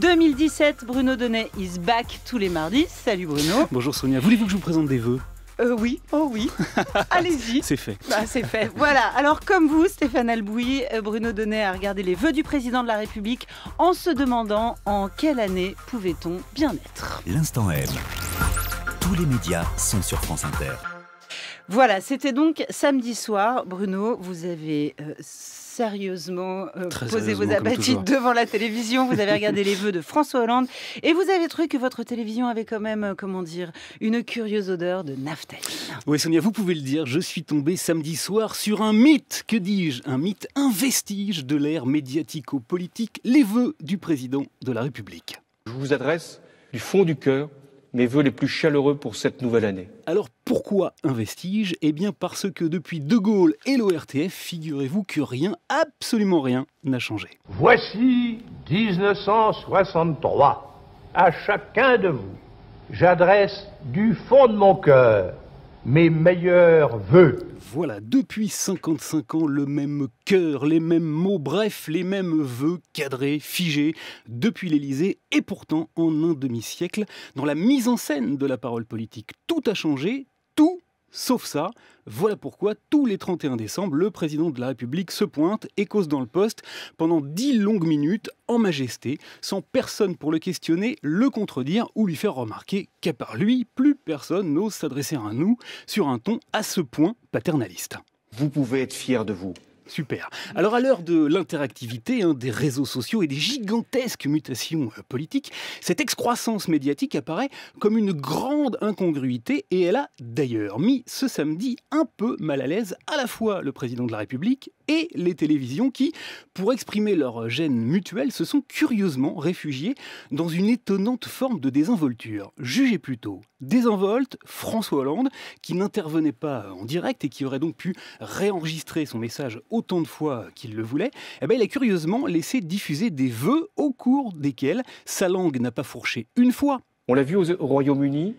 2017, Bruno Donnet is back tous les mardis. Salut Bruno. Bonjour Sonia. Voulez-vous que je vous présente des vœux euh, oui, oh oui. Allez-y. C'est fait. Bah, c'est fait. Voilà. Alors, comme vous, Stéphane Albouy, euh, Bruno Donnet a regardé les vœux du président de la République en se demandant en quelle année pouvait-on bien être. L'instant M. Tous les médias sont sur France Inter. Voilà, c'était donc samedi soir. Bruno, vous avez euh, sérieusement euh, posé vos abattis devant la télévision. Vous avez regardé les vœux de François Hollande et vous avez trouvé que votre télévision avait quand même, euh, comment dire, une curieuse odeur de naphtaline. Oui, Sonia, vous pouvez le dire. Je suis tombé samedi soir sur un mythe, que dis-je Un mythe, un vestige de l'ère médiatico-politique, les vœux du président de la République. Je vous adresse du fond du cœur mes voeux les plus chaleureux pour cette nouvelle année. Alors pourquoi un je Eh bien parce que depuis De Gaulle et l'ORTF, figurez-vous que rien, absolument rien, n'a changé. Voici 1963. À chacun de vous, j'adresse du fond de mon cœur mes meilleurs voeux. Voilà, depuis 55 ans, le même cœur, les mêmes mots, bref, les mêmes vœux cadrés, figés, depuis l'Élysée, et pourtant, en un demi-siècle, dans la mise en scène de la parole politique, tout a changé, tout Sauf ça, voilà pourquoi tous les 31 décembre, le président de la République se pointe et cause dans le poste pendant 10 longues minutes en majesté, sans personne pour le questionner, le contredire ou lui faire remarquer qu'à part lui, plus personne n'ose s'adresser à nous sur un ton à ce point paternaliste. Vous pouvez être fier de vous. Super. Alors à l'heure de l'interactivité hein, des réseaux sociaux et des gigantesques mutations euh, politiques, cette excroissance médiatique apparaît comme une grande incongruité et elle a d'ailleurs mis ce samedi un peu mal à l'aise à la fois le président de la République et les télévisions qui, pour exprimer leur gêne mutuel, se sont curieusement réfugiées dans une étonnante forme de désinvolture. Jugez plutôt. Désinvolte, François Hollande, qui n'intervenait pas en direct et qui aurait donc pu réenregistrer son message autant de fois qu'il le voulait, eh ben, il a curieusement laissé diffuser des vœux au cours desquels sa langue n'a pas fourché une fois. On l'a vu au Royaume-Uni,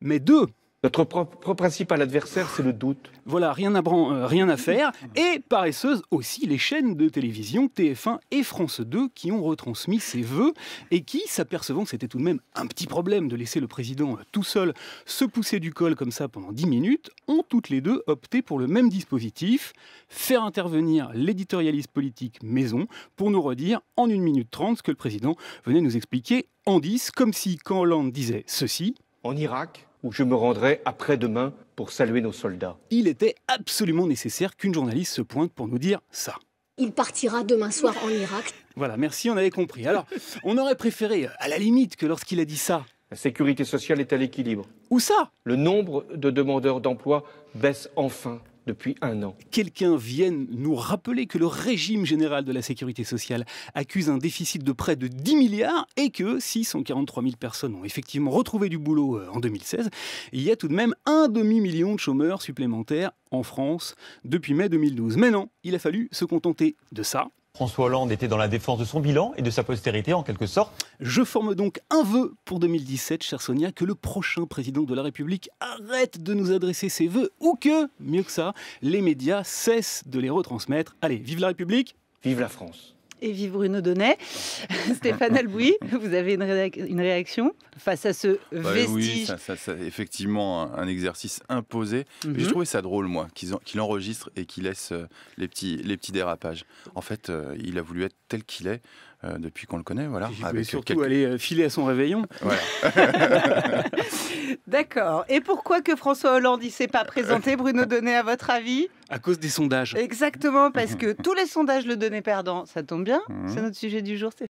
mais deux. Notre propre principal adversaire, c'est le doute. Voilà, rien à, euh, rien à faire. Et paresseuses aussi les chaînes de télévision TF1 et France 2 qui ont retransmis ces vœux et qui, s'apercevant que c'était tout de même un petit problème de laisser le président euh, tout seul se pousser du col comme ça pendant 10 minutes, ont toutes les deux opté pour le même dispositif, faire intervenir l'éditorialiste politique Maison pour nous redire en 1 minute 30 ce que le président venait nous expliquer en 10, comme si quand Hollande disait ceci. En Irak, où je me rendrai après-demain pour saluer nos soldats. Il était absolument nécessaire qu'une journaliste se pointe pour nous dire ça. Il partira demain soir en Irak. Voilà, merci, on avait compris. Alors, on aurait préféré, euh, à la limite, que lorsqu'il a dit ça, la sécurité sociale est à l'équilibre. Où ça Le nombre de demandeurs d'emploi baisse enfin depuis un an. Quelqu'un vienne nous rappeler que le régime général de la sécurité sociale accuse un déficit de près de 10 milliards et que 643 000 personnes ont effectivement retrouvé du boulot euh, en 2016, il y a tout de même un demi-million de chômeurs supplémentaires en France depuis mai 2012. Mais non, il a fallu se contenter de ça, François Hollande était dans la défense de son bilan et de sa postérité en quelque sorte. Je forme donc un vœu pour 2017, chère Sonia, que le prochain président de la République arrête de nous adresser ses vœux ou que, mieux que ça, les médias cessent de les retransmettre. Allez, vive la République Vive la France et vive Bruno Donnet. Stéphane Albouy, vous avez une, réaction face à ce bah Oui, ça, effectivement, un, exercice imposé. J'ai mhm. trouvé ça drôle, moi, qu'il enregistre et qu'il laisse euh, les petits, dérapages. En fait, euh, il a voulu être tel qu'il est. Euh, depuis qu'on le connaît, voilà. Il surtout aller filer à son réveillon. D'accord. Et pourquoi que François Hollande ne s'est pas présenté, Bruno Donnet, à votre avis à cause des sondages. Exactement, parce que tous les sondages le donnaient perdant. Ça tombe bien, mmh. c'est notre sujet du jour,